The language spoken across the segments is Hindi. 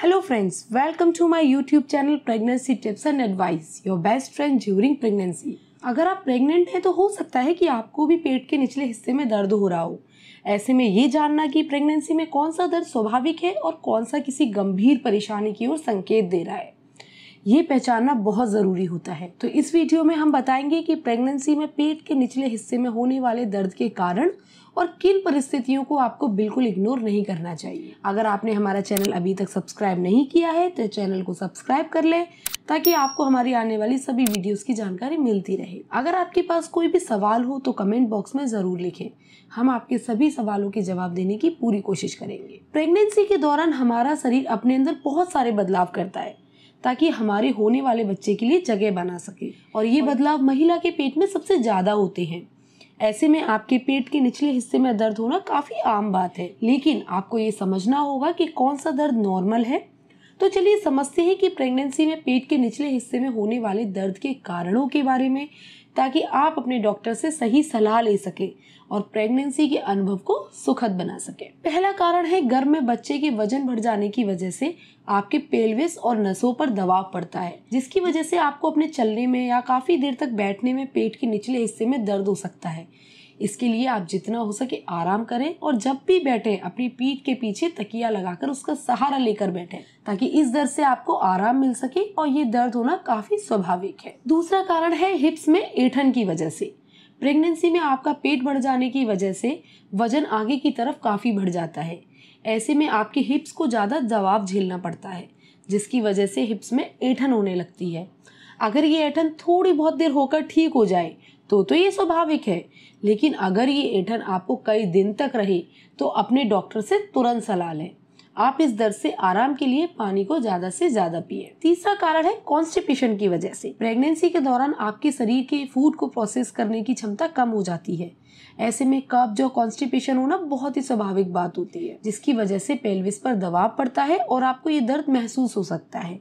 hello friends welcome to my YouTube channel pregnancy tips and advice your best friend during pregnancy अगर आप प्रेग्नेंट हैं तो हो सकता है कि आपको भी पेट के निचले हिस्से में दर्द हो रहा हो ऐसे में ये जानना कि प्रेगनेंसी में कौन सा दर्द स्वाभाविक है और कौन सा किसी गंभीर परेशानी की ओर संकेत दे रहा है ये पहचानना बहुत ज़रूरी होता है तो इस वीडियो में हम बताएंगे कि प्रेगनेंसी में पेट के निचले हिस्से में होने वाले दर्द के कारण और किन परिस्थितियों को आपको बिल्कुल इग्नोर नहीं करना चाहिए अगर आपने हमारा चैनल अभी तक सब्सक्राइब नहीं किया है तो चैनल को सब्सक्राइब कर लें ताकि आपको हमारी आने वाली सभी वीडियोस की जानकारी मिलती रहे अगर आपके पास कोई भी सवाल हो तो कमेंट बॉक्स में ज़रूर लिखें हम आपके सभी सवालों के जवाब देने की पूरी कोशिश करेंगे प्रेगनेंसी के दौरान हमारा शरीर अपने अंदर बहुत सारे बदलाव करता है ताकि हमारे होने वाले बच्चे के लिए जगह बना सके और ये बदलाव महिला के पेट में सबसे ज़्यादा होते हैं ऐसे में आपके पेट के निचले हिस्से में दर्द होना काफ़ी आम बात है लेकिन आपको ये समझना होगा कि कौन सा दर्द नॉर्मल है तो चलिए समझते हैं कि प्रेगनेंसी में पेट के निचले हिस्से में होने वाले दर्द के कारणों के बारे में ताकि आप अपने डॉक्टर से सही सलाह ले सके और प्रेगनेंसी के अनुभव को सुखद बना सके पहला कारण है गर्भ में बच्चे के वजन बढ़ जाने की वजह से आपके पेल्विस और नसों पर दबाव पड़ता है जिसकी वजह से आपको अपने चलने में या काफी देर तक बैठने में पेट के निचले हिस्से में दर्द हो सकता है इसके लिए आप जितना हो सके आराम करें और जब भी बैठे अपनी पीठ के पीछे तकिया लगाकर उसका सहारा लेकर बैठे ताकि इस दर्द से आपको आराम मिल सके और ये दर्द होना काफी स्वाभाविक है दूसरा कारण है हिप्स में ऐठन की वजह से प्रेगनेंसी में आपका पेट बढ़ जाने की वजह से वजन आगे की तरफ काफ़ी बढ़ जाता है ऐसे में आपके हिप्स को ज़्यादा दबाव झेलना पड़ता है जिसकी वजह से हिप्स में ऐठन होने लगती है अगर ये ऐठन थोड़ी बहुत देर होकर ठीक हो जाए तो तो ये स्वाभाविक है लेकिन अगर ये ऐठन आपको कई दिन तक रहे तो अपने डॉक्टर से तुरंत सलाह लें आप इस दर्द से आराम के लिए पानी को ज्यादा से ज्यादा पिए तीसरा कारण है कॉन्स्टिपेशन की वजह से प्रेगनेंसी के दौरान आपके शरीर के फूड को प्रोसेस करने की क्षमता कम हो जाती है ऐसे में कब जो कॉन्स्टिपेशन होना बहुत ही स्वाभाविक बात होती है जिसकी वजह से पेल्विस पर दबाव पड़ता है और आपको ये दर्द महसूस हो सकता है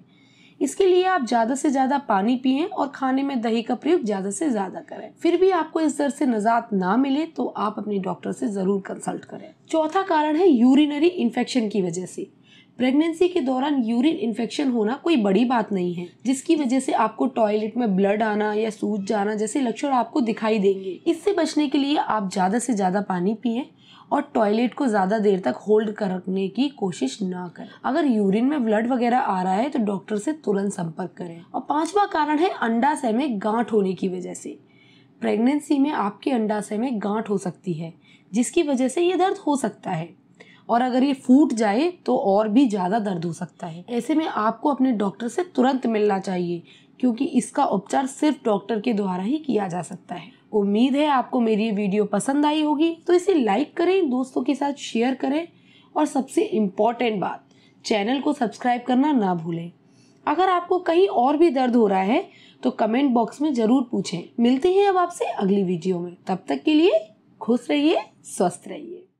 इसके लिए आप ज़्यादा से ज़्यादा पानी पिए और खाने में दही का प्रयोग ज़्यादा से ज़्यादा करें फिर भी आपको इस दर से नजात ना मिले तो आप अपने डॉक्टर से ज़रूर कंसल्ट करें चौथा कारण है यूरिनरी इन्फेक्शन की वजह से प्रेगनेंसी के दौरान यूरिन इन्फेक्शन होना कोई बड़ी बात नहीं है जिसकी वजह से आपको टॉयलेट में ब्लड आना या सूज जाना जैसे लक्षण आपको दिखाई देंगे इससे बचने के लिए आप ज़्यादा से ज़्यादा पानी पिए और टॉयलेट को ज़्यादा देर तक होल्ड करने की कोशिश ना करें अगर यूरिन में ब्लड वगैरह आ रहा है तो डॉक्टर से तुरंत संपर्क करें और पांचवा कारण है अंडाशय में गांठ होने की वजह से प्रेगनेंसी में आपके अंडाशय में गांठ हो सकती है जिसकी वजह से ये दर्द हो सकता है और अगर ये फूट जाए तो और भी ज़्यादा दर्द हो सकता है ऐसे में आपको अपने डॉक्टर से तुरंत मिलना चाहिए क्योंकि इसका उपचार सिर्फ डॉक्टर के द्वारा ही किया जा सकता है उम्मीद है आपको मेरी ये वीडियो पसंद आई होगी तो इसे लाइक करें दोस्तों के साथ शेयर करें और सबसे इम्पॉर्टेंट बात चैनल को सब्सक्राइब करना ना भूलें अगर आपको कहीं और भी दर्द हो रहा है तो कमेंट बॉक्स में ज़रूर पूछें मिलते हैं अब आपसे अगली वीडियो में तब तक के लिए खुश रहिए स्वस्थ रहिए